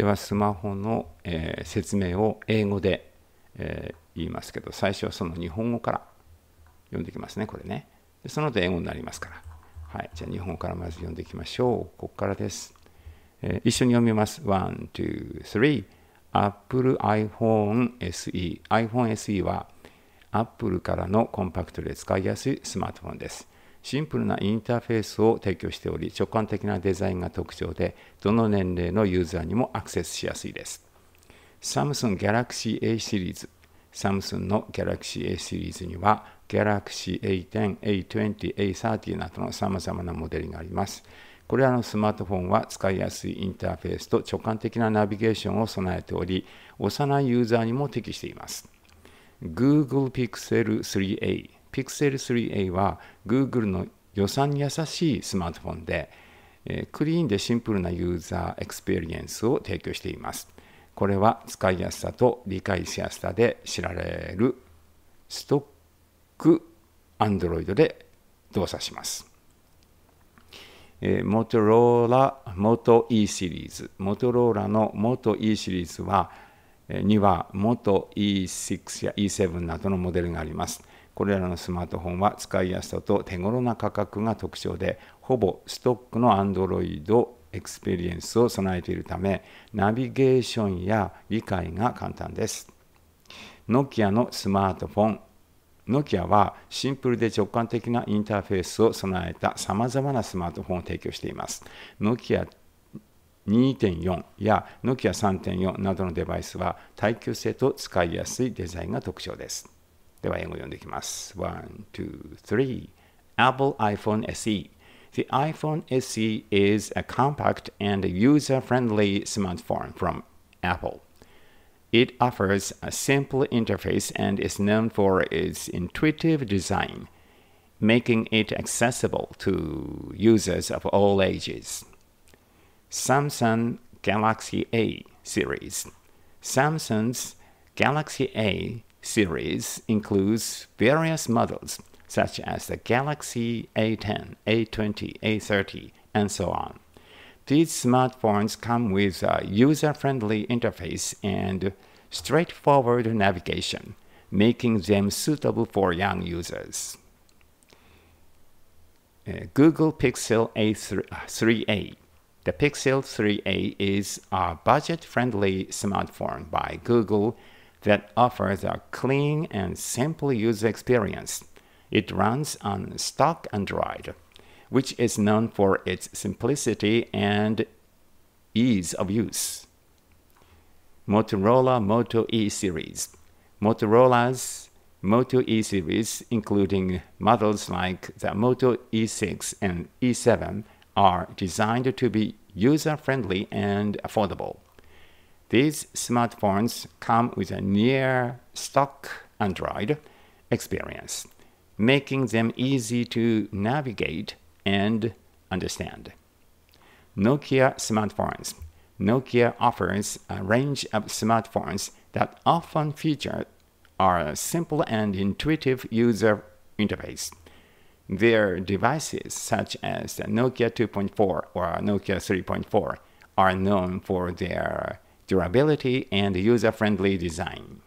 ではスマホの、えー、説明を英語で、えー、言いますけど最初はその日本語から読んできますねこれねでその後英語になりますからはいじゃあ日本語からまず読んでいきましょうここからです、えー、一緒に読みます123 Apple iPhone SE iPhone SE は Apple からのコンパクトで使いやすいスマートフォンですシンプルなインターフェースを提供しており直感的なデザインが特徴でどの年齢のユーザーにもアクセスしやすいですサムスンギャ g ク a l a x y A シリーズサムスンの Galaxy A シリーズには Galaxy A10、A20、A30 などのさまざまなモデルがありますこれらのスマートフォンは使いやすいインターフェースと直感的なナビゲーションを備えており幼いユーザーにも適しています Google Pixel 3a Pixel 3a は Google の予算に優しいスマートフォンで、えクリーンでシンプルなユーザーエクスペリエンスを提供しています。これは使いやすさと理解しやすさで知られるストック Android で動作します。モトローラ、モト E シリーズ、モトローラのモト E シリーズは、にはモト E6 や E7 などのモデルがあります。これらのスマートフォンは使いやすさと手頃な価格が特徴でほぼストックの Android エクスペリエンスを備えているためナビゲーションや理解が簡単です。ノキアのスマートフォンノキアはシンプルで直感的なインターフェースを備えたさまざまなスマートフォンを提供しています。ノキア2.4やノキア3.4などのデバイスは耐久性と使いやすいデザインが特徴です。では英語読んでいきます。One, two, Apple iPhone SE. The iPhone SE is a compact and user friendly smartphone from Apple. It offers a simple interface and is known for its intuitive design, making it accessible to users of all ages. Samsung Galaxy A series. Samsung's Galaxy A series includes various models such as the Galaxy A10, A20, A30, and so on. These smartphones come with a user-friendly interface and straightforward navigation, making them suitable for young users. Uh, Google Pixel A3a. Uh, the Pixel 3a is a budget-friendly smartphone by Google that offers a clean and simple user experience. It runs on stock Android, which is known for its simplicity and ease of use. Motorola Moto E series. Motorola's Moto E series, including models like the Moto E6 and E7, are designed to be user friendly and affordable. These smartphones come with a near stock Android experience, making them easy to navigate and understand. Nokia smartphones. Nokia offers a range of smartphones that often feature a simple and intuitive user interface. Their devices, such as the Nokia 2.4 or Nokia 3.4, are known for their durability, and user-friendly design.